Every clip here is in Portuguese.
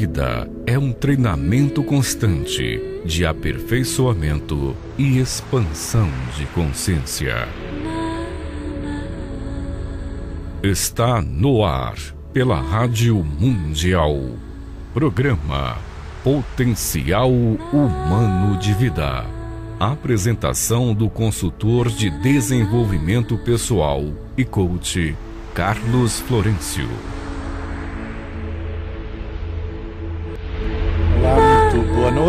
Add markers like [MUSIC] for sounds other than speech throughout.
vida é um treinamento constante de aperfeiçoamento e expansão de consciência. Está no ar pela Rádio Mundial. Programa Potencial Humano de Vida. Apresentação do consultor de desenvolvimento pessoal e coach Carlos Florencio.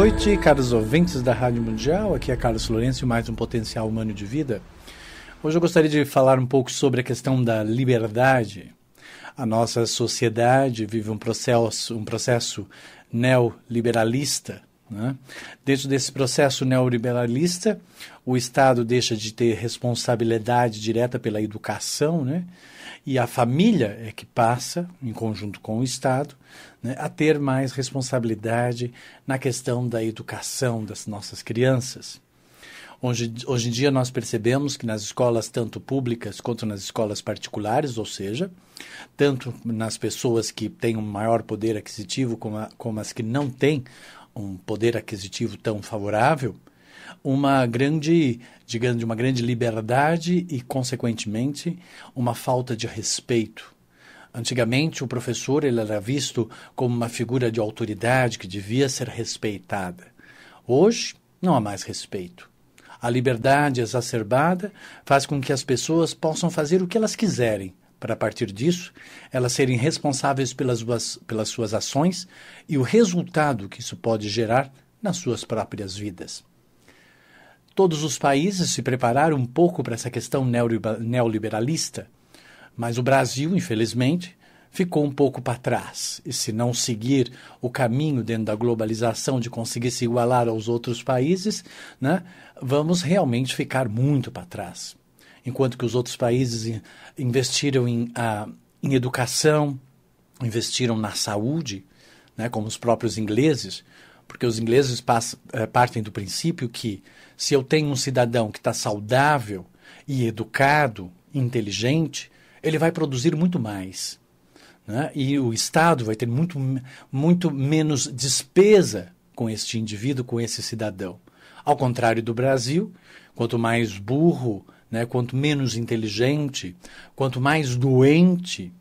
noite, caros ouvintes da Rádio Mundial. Aqui é Carlos Lourenço e mais um Potencial Humano de Vida. Hoje eu gostaria de falar um pouco sobre a questão da liberdade. A nossa sociedade vive um processo, um processo neoliberalista. Né? Dentro desse processo neoliberalista, o Estado deixa de ter responsabilidade direta pela educação, né? E a família é que passa, em conjunto com o Estado, né, a ter mais responsabilidade na questão da educação das nossas crianças. Hoje, hoje em dia nós percebemos que nas escolas tanto públicas quanto nas escolas particulares, ou seja, tanto nas pessoas que têm um maior poder aquisitivo como, a, como as que não têm um poder aquisitivo tão favorável, uma grande, digamos, uma grande liberdade e, consequentemente, uma falta de respeito. Antigamente, o professor ele era visto como uma figura de autoridade que devia ser respeitada. Hoje, não há mais respeito. A liberdade exacerbada faz com que as pessoas possam fazer o que elas quiserem, para a partir disso elas serem responsáveis pelas pelas suas ações e o resultado que isso pode gerar nas suas próprias vidas todos os países se prepararam um pouco para essa questão neoliberalista, mas o Brasil, infelizmente, ficou um pouco para trás. E se não seguir o caminho dentro da globalização de conseguir se igualar aos outros países, né, vamos realmente ficar muito para trás. Enquanto que os outros países investiram em, ah, em educação, investiram na saúde, né, como os próprios ingleses, porque os ingleses passam, eh, partem do princípio que se eu tenho um cidadão que está saudável e educado, inteligente, ele vai produzir muito mais. Né? E o Estado vai ter muito, muito menos despesa com este indivíduo, com esse cidadão. Ao contrário do Brasil, quanto mais burro, né, quanto menos inteligente, quanto mais doente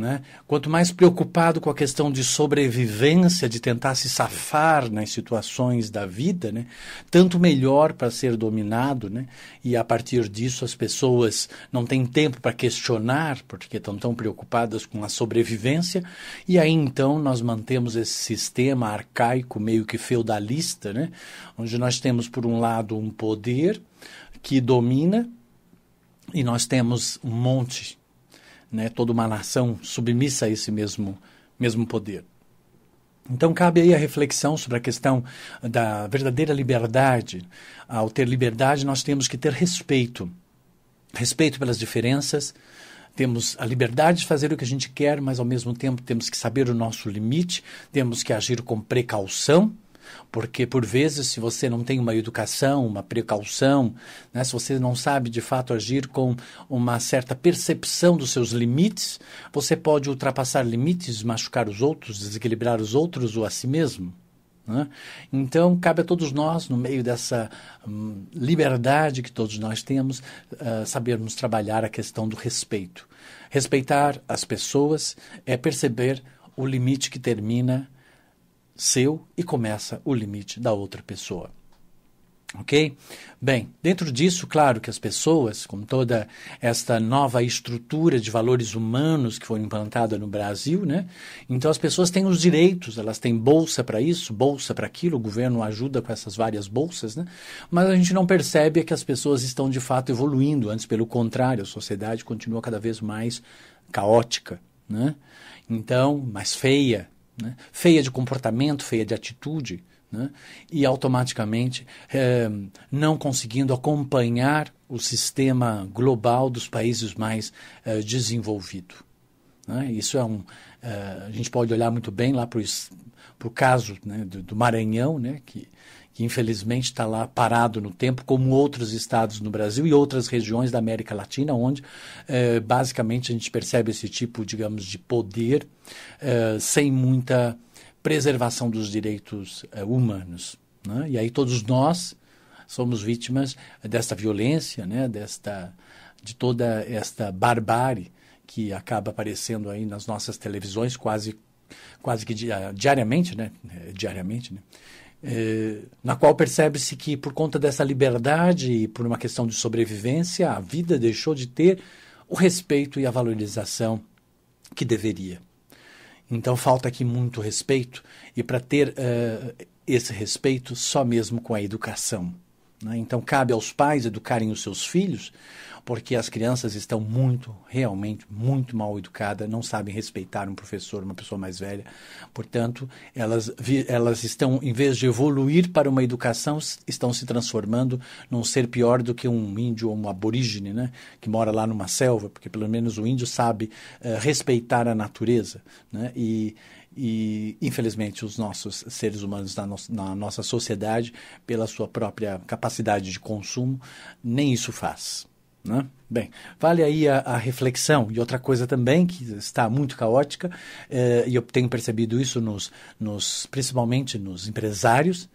né? Quanto mais preocupado com a questão de sobrevivência, de tentar se safar nas situações da vida, né? tanto melhor para ser dominado. Né? E a partir disso, as pessoas não têm tempo para questionar, porque estão tão preocupadas com a sobrevivência. E aí então nós mantemos esse sistema arcaico, meio que feudalista, né? onde nós temos, por um lado, um poder que domina. E nós temos um monte né, toda uma nação submissa a esse mesmo, mesmo poder. Então, cabe aí a reflexão sobre a questão da verdadeira liberdade. Ao ter liberdade, nós temos que ter respeito. Respeito pelas diferenças, temos a liberdade de fazer o que a gente quer, mas ao mesmo tempo temos que saber o nosso limite, temos que agir com precaução porque, por vezes, se você não tem uma educação, uma precaução, né, se você não sabe de fato agir com uma certa percepção dos seus limites, você pode ultrapassar limites, machucar os outros, desequilibrar os outros ou a si mesmo. Né? Então, cabe a todos nós, no meio dessa hum, liberdade que todos nós temos, uh, sabermos trabalhar a questão do respeito. Respeitar as pessoas é perceber o limite que termina seu e começa o limite da outra pessoa. Ok? Bem, dentro disso, claro que as pessoas, com toda esta nova estrutura de valores humanos que foi implantada no Brasil, né? Então as pessoas têm os direitos, elas têm bolsa para isso, bolsa para aquilo, o governo ajuda com essas várias bolsas, né? Mas a gente não percebe é que as pessoas estão de fato evoluindo, antes pelo contrário, a sociedade continua cada vez mais caótica, né? Então, mais feia, né? feia de comportamento, feia de atitude, né? e automaticamente é, não conseguindo acompanhar o sistema global dos países mais é, eh, desenvolvidos. Né? Isso é um. É, a gente pode olhar muito bem lá para o caso né, do, do, Maranhão, né, que que infelizmente está lá parado no tempo, como outros estados no Brasil e outras regiões da América Latina, onde eh, basicamente a gente percebe esse tipo, digamos, de poder eh, sem muita preservação dos direitos eh, humanos. Né? E aí todos nós somos vítimas desta violência, né? desta, de toda esta barbárie que acaba aparecendo aí nas nossas televisões quase quase que diariamente, né? Diariamente, né? Eh, na qual percebe-se que, por conta dessa liberdade e por uma questão de sobrevivência, a vida deixou de ter o respeito e a valorização que deveria. Então falta aqui muito respeito, e para ter eh, esse respeito, só mesmo com a educação. Né? Então cabe aos pais educarem os seus filhos porque as crianças estão muito, realmente muito mal educadas, não sabem respeitar um professor, uma pessoa mais velha. Portanto, elas, elas estão, em vez de evoluir para uma educação, estão se transformando num ser pior do que um índio ou um aborígene, né? que mora lá numa selva, porque pelo menos o índio sabe uh, respeitar a natureza. Né? E, e infelizmente os nossos seres humanos na, no na, nossa sociedade, pela sua própria capacidade de consumo, nem isso faz. Né? Bem, vale aí a, a, reflexão. E outra coisa também que está muito caótica, eh, e eu tenho percebido isso nos, nos principalmente nos empresários,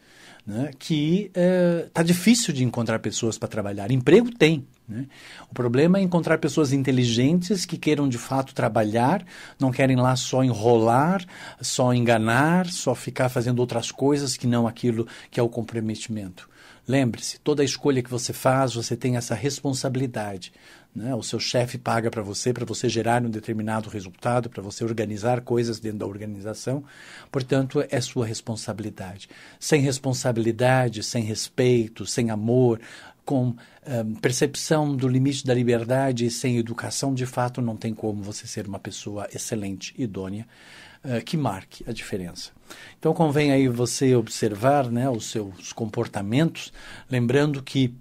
né, que está eh, tá difícil de encontrar pessoas para trabalhar. Emprego tem. Né? O problema é encontrar pessoas inteligentes que queiram de fato trabalhar, não querem lá só enrolar, só enganar, só ficar fazendo outras coisas que não aquilo que é o comprometimento. Lembre-se, toda escolha que você faz, você tem essa responsabilidade. Né? O seu chefe paga para você, para você gerar um determinado resultado, para você organizar coisas dentro da organização. Portanto, é sua responsabilidade. Sem responsabilidade, sem respeito, sem amor, com um, percepção do limite da liberdade e sem educação, de fato, não tem como você ser uma pessoa excelente, idônea. Eh, que marque a diferença. Então convém aí você observar né, os seus comportamentos, lembrando que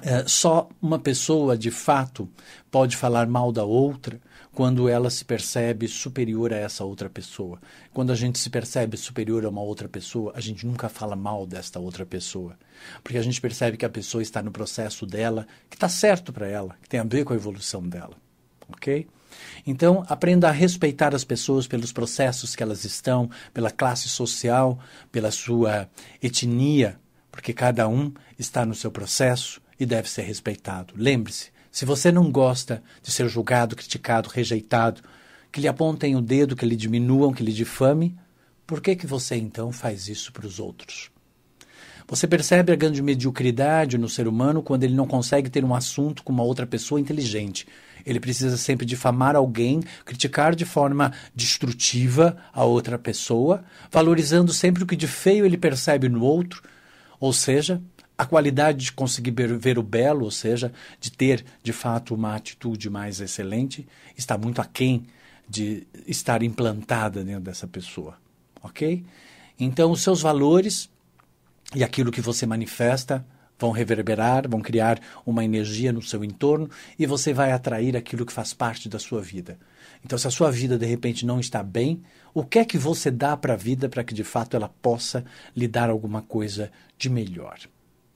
é, só uma pessoa de fato pode falar mal da outra quando ela se percebe superior a essa outra pessoa. Quando a gente se percebe superior a uma outra pessoa, a gente nunca fala mal desta outra pessoa. Porque a gente percebe que a pessoa está no processo dela, que está certo para ela, que tem a ver com a evolução dela. Ok? Então, aprenda a respeitar as pessoas pelos processos que elas estão, pela classe social, pela sua etnia, porque cada um está no seu processo e deve ser respeitado. Lembre-se, se você não gosta de ser julgado, criticado, rejeitado, que lhe apontem o dedo, que lhe diminuam, que lhe difame, por que, que você então faz isso para os outros? Você percebe a grande mediocridade no ser humano quando ele não consegue ter um assunto com uma outra pessoa inteligente. Ele precisa sempre difamar alguém, criticar de forma destrutiva a outra pessoa, valorizando sempre o que de feio ele percebe no outro, ou seja, a qualidade de conseguir ver o belo, ou seja, de ter de fato uma atitude mais excelente, está muito aquém de estar implantada dentro dessa pessoa, ok? Então, os seus valores e aquilo que você manifesta vão reverberar, vão criar uma energia no seu entorno e você vai atrair aquilo que faz parte da sua vida. Então, se a sua vida de repente não está bem, o que é que você dá para a vida para que de fato ela possa lhe dar alguma coisa de melhor?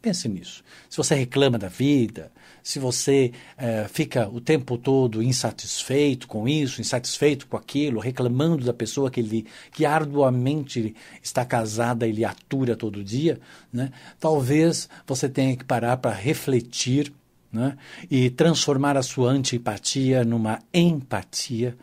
Pense nisso. Se você reclama da vida, se você é, fica o tempo todo insatisfeito com isso, insatisfeito com aquilo, reclamando da pessoa que, ele, que arduamente está casada e lhe atura todo dia, né? talvez você tenha que parar para refletir né? e transformar a sua antipatia numa empatia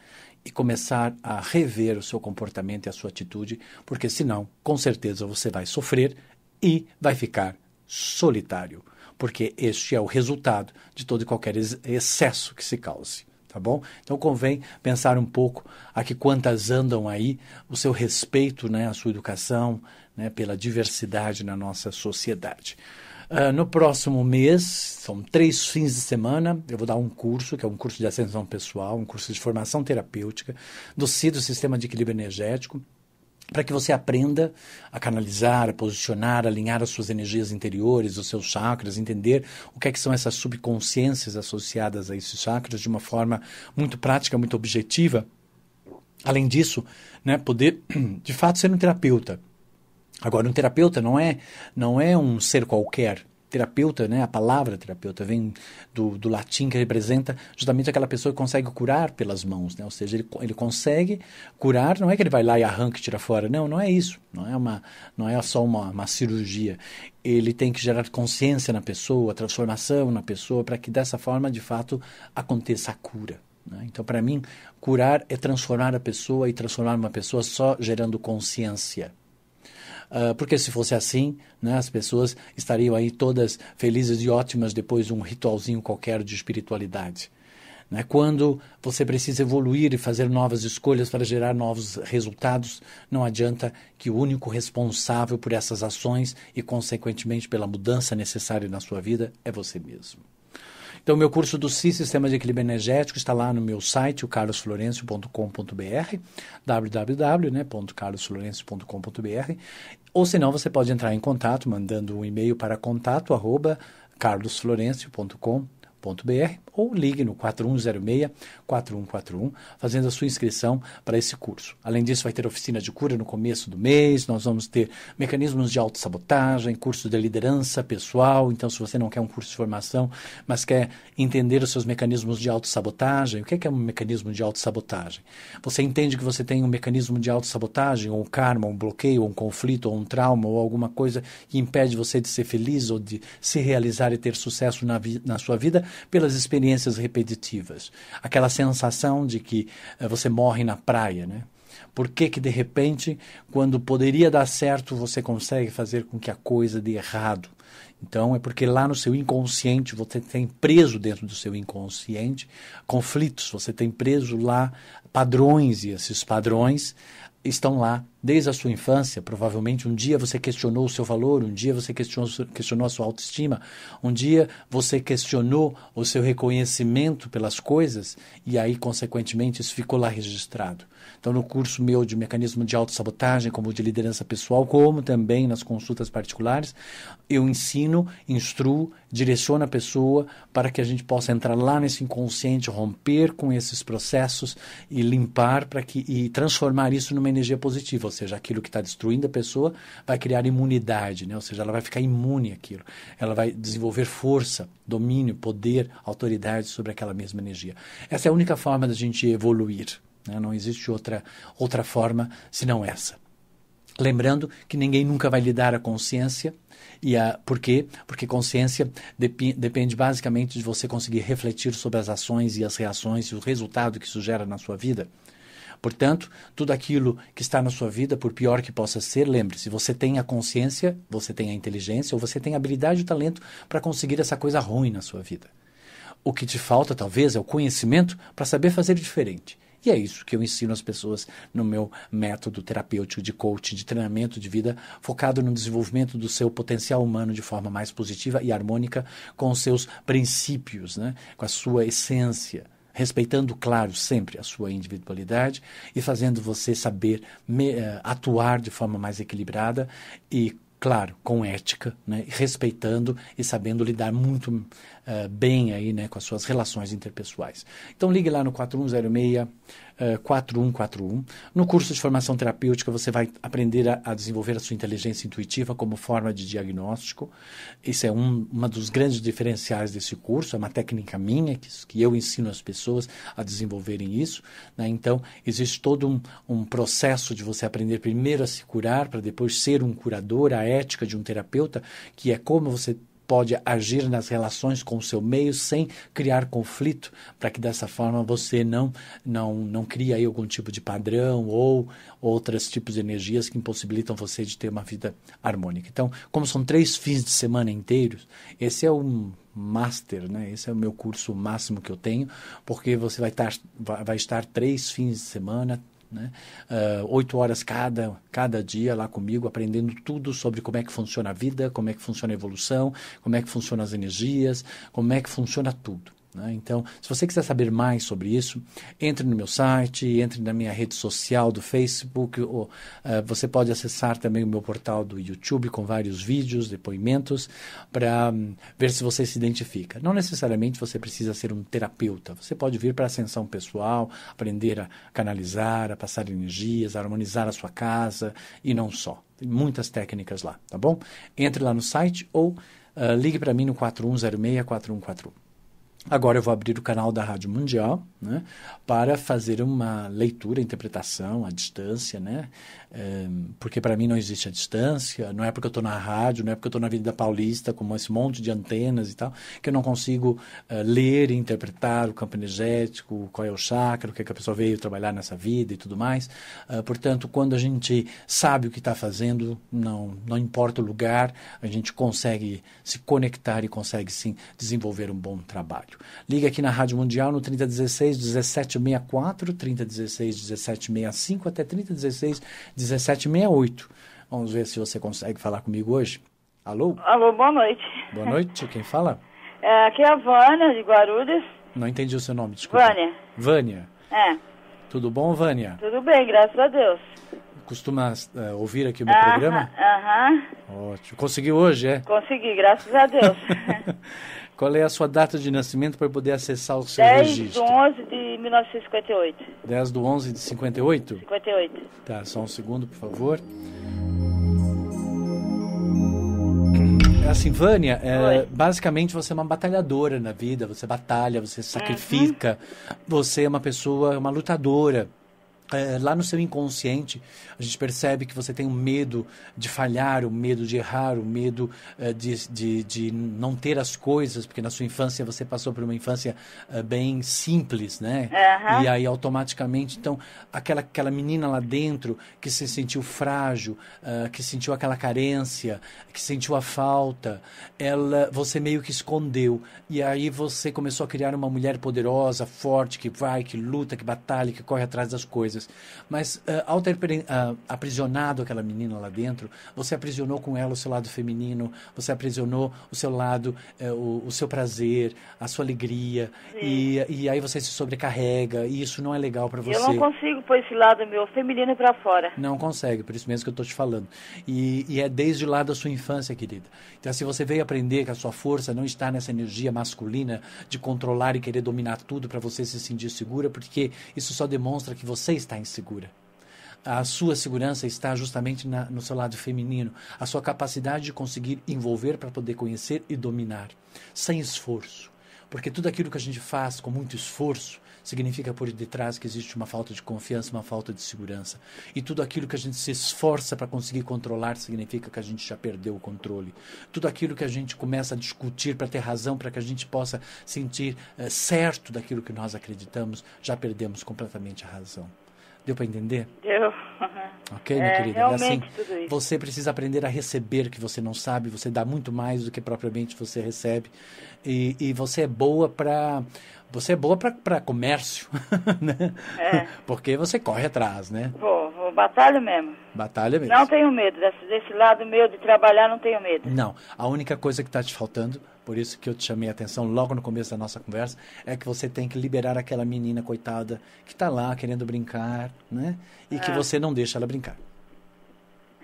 e começar a rever o seu comportamento e a sua atitude, porque senão, com certeza, você vai sofrer e vai ficar solitário, porque este é o resultado de todo e qualquer ex excesso que se cause. Tá bom? Então convém pensar um pouco a que quantas andam aí, o seu respeito né, a sua educação, né, pela diversidade na nossa sociedade. Uh, no próximo mês, são três fins de semana, eu vou dar um curso, que é um curso de ascensão pessoal, um curso de formação terapêutica, do CID, Sistema de Equilíbrio Energético, para que você aprenda a canalizar, a posicionar, a alinhar as suas energias interiores, os seus chakras, entender o que é que são essas subconsciências associadas a esses chakras de uma forma muito prática, muito objetiva. Além disso, né, poder [CLEARS THROAT] de fato ser um terapeuta. Agora, um terapeuta não é não é um ser qualquer, terapeuta, né? A palavra terapeuta vem do, do latim que representa justamente aquela pessoa que consegue curar pelas mãos, né? Ou seja, ele, ele consegue curar, não é que ele vai lá e arranca e tira fora, não, não é isso, não é uma, não é só uma, uma cirurgia. Ele tem que gerar consciência na pessoa, transformação na pessoa, para que dessa forma de fato aconteça a cura. Né? Então, para mim, curar é transformar a pessoa e transformar uma pessoa só gerando consciência. Uh, porque se fosse assim, né, as pessoas estariam aí todas felizes e ótimas depois de um ritualzinho qualquer de espiritualidade. Né? Quando você precisa evoluir e fazer novas escolhas para gerar novos resultados, não adianta que o único responsável por essas ações e, consequentemente, pela mudança necessária na sua vida é você mesmo. Então, meu curso do CI, Sistemas de Equilíbrio Energético, está lá no meu site, o carlosflorencio.com.br, www.carlosflorencio.com.br, né, ou senão você pode entrar em contato mandando um e-mail para contato arroba carlosflorencio.com.br www.cultura.br ou ligue no 4106-4141, fazendo a sua inscrição para esse curso. Além disso, vai ter oficina de cura no começo do mês, nós vamos ter mecanismos de autossabotagem, curso de liderança pessoal. Então, se você não quer um curso de formação, mas quer entender os seus mecanismos de autossabotagem, o que é, é um mecanismo de autossabotagem? Você entende que você tem um mecanismo de autossabotagem, ou um karma, ou um bloqueio, ou um conflito, ou um trauma, ou alguma coisa que impede você de ser feliz ou de se realizar e ter sucesso na, na sua vida? pelas experiências repetitivas. Aquela sensação de que eh, você morre na praia, né? Por que, que de repente, quando poderia dar certo, você consegue fazer com que a coisa dê errado? Então, é porque lá no seu inconsciente, você tem preso dentro do seu inconsciente conflitos, você tem preso lá padrões, e esses padrões estão lá Desde a sua infância, provavelmente um dia você questionou o seu valor, um dia você questionou, questionou a sua autoestima, um dia você questionou o seu reconhecimento pelas coisas e aí, consequentemente, isso ficou lá registrado. Então, no curso meu de mecanismo de autossabotagem, como de liderança pessoal, como também nas consultas particulares, eu ensino, instruo, direciono a pessoa para que a gente possa entrar lá nesse inconsciente, romper com esses processos e limpar para que e transformar isso numa energia positiva ou seja, aquilo que está destruindo a pessoa vai criar imunidade, né? ou seja, ela vai ficar imune àquilo. Ela vai desenvolver força, domínio, poder, autoridade sobre aquela mesma energia. Essa é a única forma da gente evoluir. Né? Não existe outra, outra forma senão essa. Lembrando que ninguém nunca vai lidar a consciência. E a, por quê? Porque consciência depende basicamente de você conseguir refletir sobre as ações e as reações e o resultado que isso gera na sua vida. Portanto, tudo aquilo que está na sua vida, por pior que possa ser, lembre-se, você tem a consciência, você tem a inteligência, ou você tem a habilidade e o talento para conseguir essa coisa ruim na sua vida. O que te falta, talvez, é o conhecimento para saber fazer diferente. E é isso que eu ensino às pessoas no meu método terapêutico de coaching, de treinamento de vida, focado no desenvolvimento do seu potencial humano de forma mais positiva e harmônica com os seus princípios, né? com a sua essência respeitando, claro, sempre a sua individualidade e fazendo você saber me, eh, atuar de forma mais equilibrada e claro, com ética, né, respeitando e sabendo lidar muito uh, bem aí, né, com as suas relações interpessoais. Então ligue lá no 4106 4141. Eh, no curso de formação terapêutica, você vai aprender a, a desenvolver a sua inteligência intuitiva como forma de diagnóstico. Isso é um uma dos grandes diferenciais desse curso, é uma técnica minha que, que eu ensino as pessoas a desenvolverem isso. Né? Então, existe todo um, um processo de você aprender primeiro a se curar, para depois ser um curador, a ética de um terapeuta, que é como você pode agir nas relações com o seu meio sem criar conflito, para que dessa forma você não não não crie aí algum tipo de padrão ou outros tipos de energias que impossibilitam você de ter uma vida harmônica. Então, como são três fins de semana inteiros, esse é um master, né? Esse é o meu curso máximo que eu tenho, porque você vai estar vai estar três fins de semana, né? Ah, oito horas cada, cada dia lá comigo, aprendendo tudo sobre como é que funciona a vida, como é que funciona a evolução, como é que funcionam as energias, como é que funciona tudo. Né? Então, se você quiser saber mais sobre isso, entre no meu site, entre na minha rede social do Facebook. Ou, uh, eh, você pode acessar também o meu portal do YouTube com vários vídeos, depoimentos, para um, ver se você se identifica. Não necessariamente você precisa ser um terapeuta. Você pode vir para ascensão pessoal, aprender a canalizar, a passar energias, a harmonizar a sua casa e não só. Tem muitas técnicas lá, tá bom? Entre lá no site ou uh, ligue para mim no 4106 4141. Agora eu vou abrir o canal da Rádio Mundial né, para fazer uma leitura, interpretação à distância, né? É, porque para mim não existe a distância, não é porque eu estou na rádio, não é porque eu estou na Avenida Paulista com esse monte de antenas e tal, que eu não consigo é, ler e interpretar o campo energético, qual é o chakra, o que, é que a pessoa veio trabalhar nessa vida e tudo mais. Eh, portanto, quando a gente sabe o que está fazendo, não, não importa o lugar, a gente consegue se conectar e consegue sim desenvolver um bom trabalho trabalho. Liga aqui na Rádio Mundial no 3016 1764, 3016 1765 até 3016 1768. Vamos ver se você consegue falar comigo hoje. Alô? Alô, boa noite. Boa noite, quem fala? É, aqui é a Vânia, de Guarulhos. Não entendi o seu nome, desculpa. Vânia. Vânia. É. Tudo bom, Vânia? Tudo bem, graças a Deus. Costuma uh, ouvir aqui o meu ah, programa? Aham. Ótimo. Conseguiu hoje, é? Consegui, graças a Deus. [LAUGHS] Qual é a sua data de nascimento para poder acessar o seu 10 registro? 10 de 11 de 1958. 10 de 11 de 58? 58. Tá, só um segundo, por favor. A ah, Silvânia, é, basicamente você é uma batalhadora na vida, você batalha, você sacrifica, uhum. você é uma pessoa, uma lutadora. É, lá no seu inconsciente, a gente percebe que você tem o um medo de falhar, o um medo de errar, o um medo é, de, de, de, não ter as coisas, porque na sua infância você passou por uma infância é, bem simples, né? Uhum. E aí automaticamente, então, aquela, aquela menina lá dentro que se sentiu frágil, é, que sentiu aquela carência, que sentiu a falta, ela, você meio que escondeu. E aí você começou a criar uma mulher poderosa, forte, que vai, que luta, que batalha, que corre atrás das coisas coisas. Mas uh, ao ter uh, aprisionado aquela menina lá dentro, você aprisionou com ela o seu lado feminino, você aprisionou o seu lado, uh, o, o, seu prazer, a sua alegria, e, e, aí você se sobrecarrega, e isso não é legal para você. Eu não consigo pôr esse lado meu feminino para fora. Não consegue, por isso mesmo que eu estou te falando. E, e, é desde lá da sua infância, querida. Então, se você veio aprender que a sua força não está nessa energia masculina de controlar e querer dominar tudo para você se sentir segura, porque isso só demonstra que você está está insegura. A sua segurança está justamente na, no seu lado feminino, a sua capacidade de conseguir envolver para poder conhecer e dominar, sem esforço. Porque tudo aquilo que a gente faz com muito esforço significa por detrás que existe uma falta de confiança, uma falta de segurança. E tudo aquilo que a gente se esforça para conseguir controlar significa que a gente já perdeu o controle. Tudo aquilo que a gente começa a discutir para ter razão, para que a gente possa sentir é, certo daquilo que nós acreditamos, já perdemos completamente a razão. Deu para entender? Deu. Ok, minha é, querida. É assim, você precisa aprender a receber o que você não sabe. Você dá muito mais do que propriamente você recebe. E, e você é boa para você é boa para comércio, [LAUGHS] né? É. Porque você corre atrás, né? Vou, vou batalho mesmo. Batalha mesmo. Não tenho medo desse, desse lado meu de trabalhar, não tenho medo. Não. A única coisa que está te faltando por isso que eu te chamei a atenção logo no começo da nossa conversa, é que você tem que liberar aquela menina coitada que está lá querendo brincar, né? E é. que você não deixa ela brincar.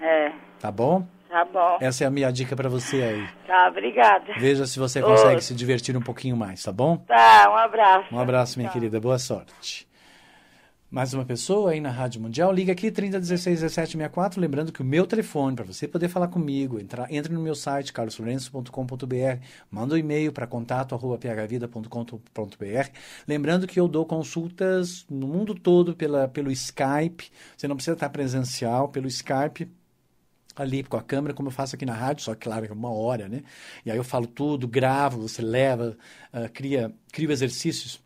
É. Tá bom? Tá bom. Essa é a minha dica para você aí. Tá, obrigada. Veja se você consegue Ô. se divertir um pouquinho mais, tá bom? Tá, um abraço. Um abraço, minha tá. querida. Boa sorte mais uma pessoa aí na Rádio Mundial, liga aqui 3016 1764, lembrando que o meu telefone, para você poder falar comigo, entra, entre no meu site, carloslourenço.com.br, manda um e-mail para contato arroba phvida.com.br, lembrando que eu dou consultas no mundo todo pela, pelo Skype, você não precisa estar presencial, pelo Skype, ali com a câmera, como eu faço aqui na rádio, só que claro, é uma hora, né? E aí eu falo tudo, gravo, você leva, uh, cria, cria exercícios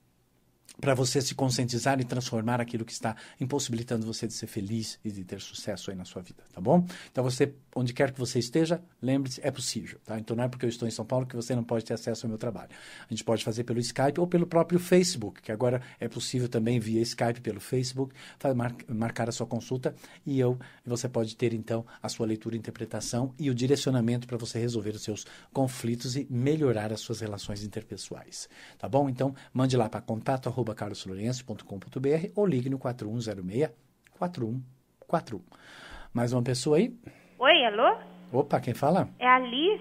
para você se conscientizar e transformar aquilo que está impossibilitando você de ser feliz e de ter sucesso aí na sua vida, tá bom? Então você, onde quer que você esteja, lembre-se, é possível, tá? Então não é porque eu estou em São Paulo que você não pode ter acesso ao meu trabalho. A gente pode fazer pelo Skype ou pelo próprio Facebook, que agora é possível também via Skype, pelo Facebook, mar marcar a sua consulta e eu, você pode ter então a sua leitura, interpretação e o direcionamento para você resolver os seus conflitos e melhorar as suas relações interpessoais, tá bom? Então mande lá para contato arroba ou ligue no 4106 4141. Mais uma pessoa aí? Oi, alô? Opa, quem fala? É a Liz.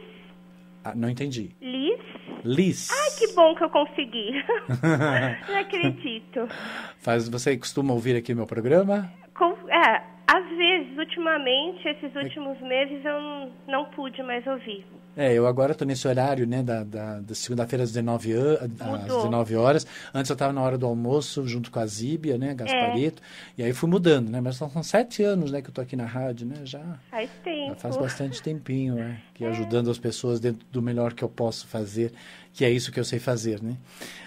Ah, não entendi. Liz? Liz. Ai, que bom que eu consegui. [LAUGHS] não acredito. Faz, você costuma ouvir aqui meu programa? Com, é, às vezes, ultimamente, esses últimos meses eu não, não pude mais ouvir. É, eu agora estou nesse horário, né, da, da, da segunda-feira às 19, às 19 horas. Antes eu estava na hora do almoço junto com a Zíbia, né, Gasparito. É. E aí fui mudando, né? Mas são sete anos, né, que eu estou aqui na rádio, né? Já faz tempo. Já faz bastante tempinho, né? Que é. ajudando as pessoas dentro do melhor que eu posso fazer, que é isso que eu sei fazer, né?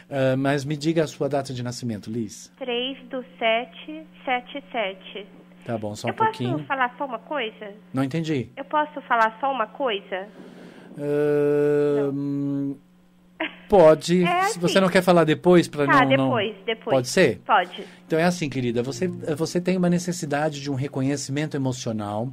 Uh, mas me diga a sua data de nascimento, Liz. 3 do 7, 77. Tá bom, só eu um pouquinho. Eu posso falar só uma coisa? Não entendi. Eu posso falar só uma coisa? pode. É assim. Se você assim. não quer falar depois, para tá, não. Depois, não... depois. Pode ser? Pode. Então é assim, querida. Você, você tem uma necessidade de um reconhecimento emocional.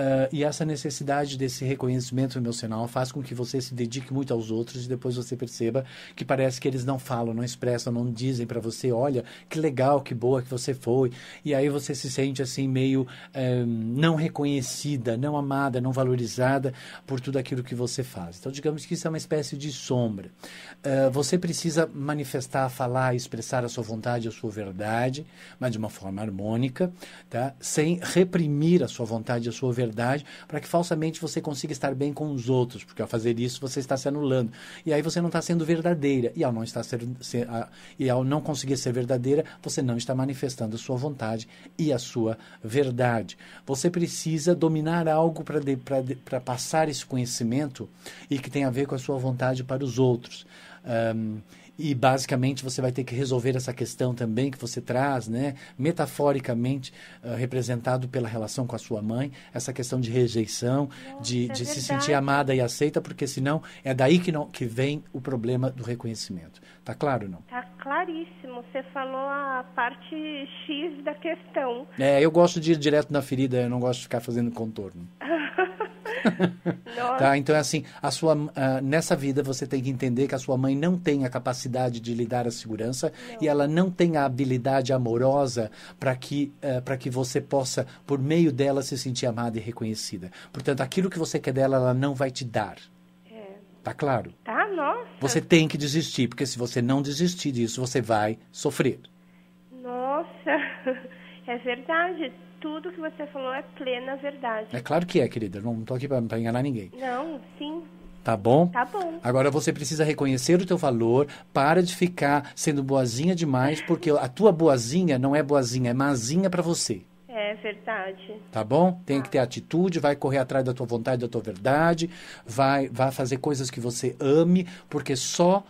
Uh, e essa necessidade desse reconhecimento emocional faz com que você se dedique muito aos outros e depois você perceba que parece que eles não falam, não expressam, não dizem para você, olha, que legal, que boa que você foi. E aí você se sente assim meio um, eh, não reconhecida, não amada, não valorizada por tudo aquilo que você faz. Então, digamos que isso é uma espécie de sombra. Uh, você precisa manifestar, falar, expressar a sua vontade, a sua verdade, mas de uma forma harmônica, tá? sem reprimir a sua vontade, a sua verdade verdade, para que falsamente você consiga estar bem com os outros, porque ao fazer isso você está se anulando. E aí você não está sendo verdadeira. E ao não, estar ser, ser a, e ao não conseguir ser verdadeira, você não está manifestando a sua vontade e a sua verdade. Você precisa dominar algo para passar esse conhecimento e que tem a ver com a sua vontade para os outros. Um, e basicamente você vai ter que resolver essa questão também que você traz, né? Metaforicamente uh, representado pela relação com a sua mãe, essa questão de rejeição, Nossa, de, de é se sentir amada e aceita, porque senão é daí que, não, que vem o problema do reconhecimento. Tá claro não? Tá claríssimo. Você falou a parte X da questão. É, eu gosto de ir direto na ferida, eu não gosto de ficar fazendo contorno. [LAUGHS] tá? Então é assim, a sua, uh, nessa vida você tem que entender que a sua mãe não tem a capacidade de lhe dar a segurança não. e ela não tem a habilidade amorosa para que, uh, que você possa, por meio dela, se sentir amada e reconhecida. Portanto, aquilo que você quer dela, ela não vai te dar. É. Tá claro? Tá, nossa. Você tem que desistir, porque se você não desistir disso, você vai sofrer. Nossa, [LAUGHS] é verdade tudo que você falou é plena verdade. É claro que é, querida. Não estou aqui para enganar ninguém. Não, sim. Tá bom? Tá bom. Agora você precisa reconhecer o teu valor, para de ficar sendo boazinha demais, porque a tua boazinha não é boazinha, é mazinha para você. É verdade. Tá bom? Tem tá. que ter atitude, vai correr atrás da tua vontade, da tua verdade, vai, vai fazer coisas que você ame, porque só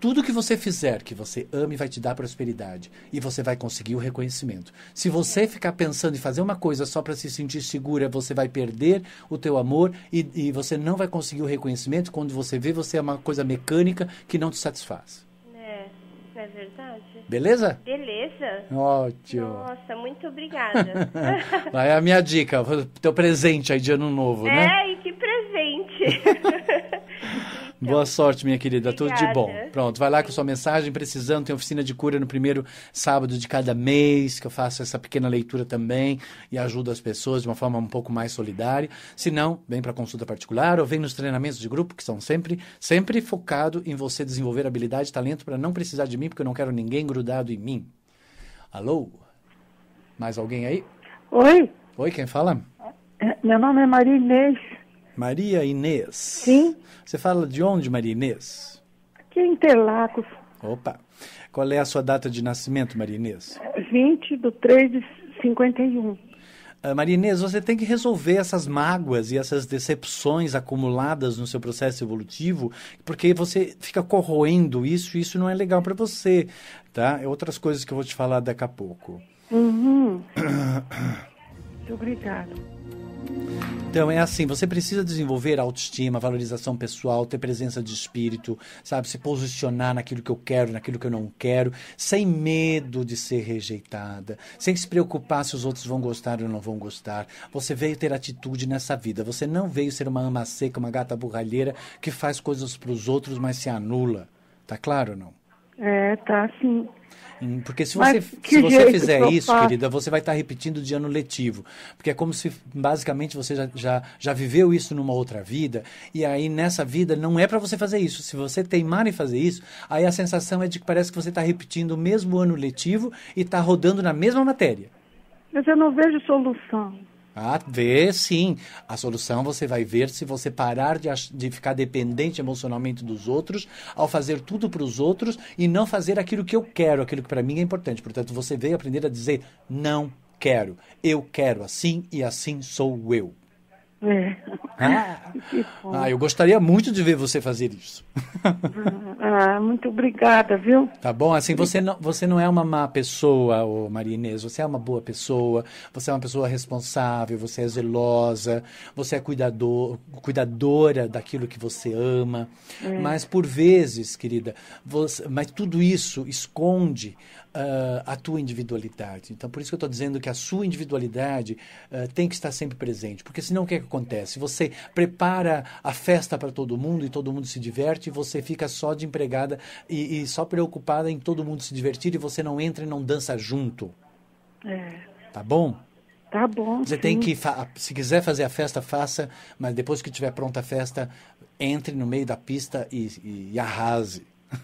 tudo que você fizer que você ame vai te dar prosperidade e você vai conseguir o reconhecimento. Se você ficar pensando em fazer uma coisa só para se sentir segura, você vai perder o teu amor e, e, você não vai conseguir o reconhecimento. Quando você vê, você é uma coisa mecânica que não te satisfaz. É, é verdade. Beleza? Beleza. Ótimo. Nossa, muito obrigada. [LAUGHS] vai é a minha dica, teu presente aí de ano novo, é, né? É, e que presente. [LAUGHS] Então, Boa sorte, minha querida. Obrigada. Tá tudo de bom. Pronto, vai lá com sua mensagem, precisando. Tem oficina de cura no primeiro sábado de cada mês, que eu faço essa pequena leitura também e ajudo as pessoas de uma forma um pouco mais solidária. Se não, vem para consulta particular ou vem nos treinamentos de grupo, que são sempre, sempre focado em você desenvolver habilidade e talento para não precisar de mim, porque eu não quero ninguém grudado em mim. Alô? Mais alguém aí? Oi. Oi, quem fala? Meu nome é Maria Inês. Maria Inês. Sim. Você fala de onde, Maria Inês? Aqui em Interlagos. Opa. Qual é a sua data de nascimento, Maria Inês? 20 de 3 de 51. Uh, Maria Inês, você tem que resolver essas mágoas e essas decepções acumuladas no seu processo evolutivo, porque você fica corroendo isso e isso não é legal para você, tá? É outras coisas que eu vou te falar daqui a pouco. Uhum. [COUGHS] Muito obrigada. Então é assim, você precisa desenvolver autoestima, valorização pessoal, ter presença de espírito, sabe, se posicionar naquilo que eu quero, naquilo que eu não quero, sem medo de ser rejeitada, sem se preocupar se os outros vão gostar ou não vão gostar. Você veio ter atitude nessa vida. Você não veio ser uma ama seca, uma gata burralheira que faz coisas para os outros, mas se anula. Tá claro ou não? É, tá sim. Hum, porque se você, se você fizer isso, faço. querida, você vai estar tá repetindo de ano letivo. Porque é como se, basicamente, você já, já, já viveu isso numa outra vida, e aí nessa vida não é para você fazer isso. Se você teimar em fazer isso, aí a sensação é de que parece que você está repetindo o mesmo ano letivo e está rodando na mesma matéria. Mas eu não vejo solução. Ah, vê sim. A solução você vai ver se você parar de, de ficar dependente emocionalmente dos outros, ao fazer tudo para os outros e não fazer aquilo que eu quero, aquilo que para mim é importante. Portanto, você veio aprender a dizer não quero. Eu quero assim e assim sou eu. É. é? Ah, ah, eu gostaria muito de ver você fazer isso. [LAUGHS] Ah, muito obrigada, viu? Tá bom, assim, você não, você não é uma má pessoa, ô Maria Inês, você é uma boa pessoa, você é uma pessoa responsável, você é zelosa, você é cuidador, cuidadora daquilo que você ama, é. mas por vezes, querida, você, mas tudo isso esconde uh, a tua individualidade. Então, por isso que eu estou dizendo que a sua individualidade uh, tem que estar sempre presente, porque senão o que, é que acontece? Você prepara a festa para todo mundo e todo mundo se diverte, e você fica só de empregada e, e só preocupada em todo mundo se divertir e você não entra e não dança junto. É. Tá bom? Tá bom. Você sim. tem que, se quiser fazer a festa, faça, mas depois que tiver pronta a festa, entre no meio da pista e, e, e arrase. [LAUGHS]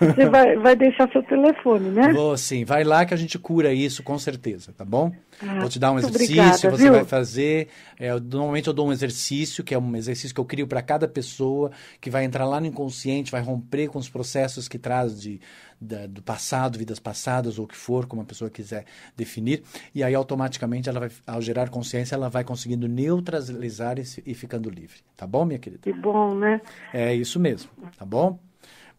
Você vai, vai deixar seu telefone, né? Vou sim, vai lá que a gente cura isso com certeza, tá bom? Ah, Vou te dar um exercício, obrigada, você viu? vai fazer. É, normalmente eu dou um exercício, que é um exercício que eu crio para cada pessoa, que vai entrar lá no inconsciente, vai romper com os processos que traz de, da, do passado, vidas passadas, ou o que for, como a pessoa quiser definir. E aí, automaticamente, ela vai, ao gerar consciência, ela vai conseguindo neutralizar e, e ficando livre. Tá bom, minha querida? Que bom, né? É, isso mesmo, tá bom?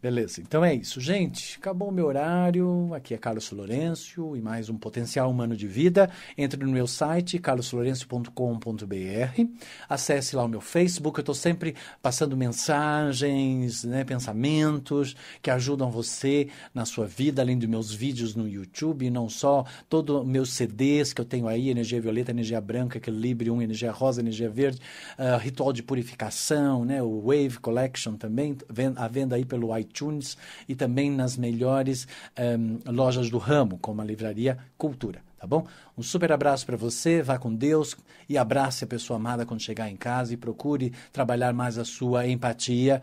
Beleza, então é isso, gente. Acabou o meu horário. Aqui é Carlos Florencio e mais um Potencial Humano de Vida. Entre no meu site, carlosflorencio.com.br. Acesse lá o meu Facebook. Eu estou sempre passando mensagens, né, pensamentos que ajudam você na sua vida, além dos meus vídeos no YouTube. não só, todos meus CDs que eu tenho aí: Energia Violeta, Energia Branca, 1, é Energia Rosa, Energia Verde, uh, Ritual de Purificação, né, o Wave Collection também, a venda aí pelo iTunes iTunes e também nas melhores um, ehm, lojas do ramo, como a Livraria Cultura. Tá bom? Um super abraço para você, vá com Deus e abrace a pessoa amada quando chegar em casa e procure trabalhar mais a sua empatia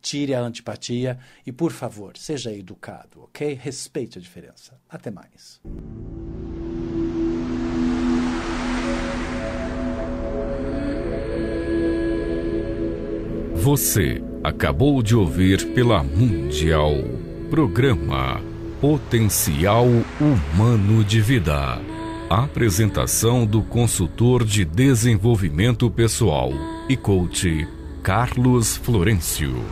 tire a antipatia e, por favor, seja educado, ok? Respeite a diferença. Até mais. Você acabou de ouvir pela Mundial, programa Potencial Humano de Vida. Apresentação do consultor de desenvolvimento pessoal e coach Carlos Florencio.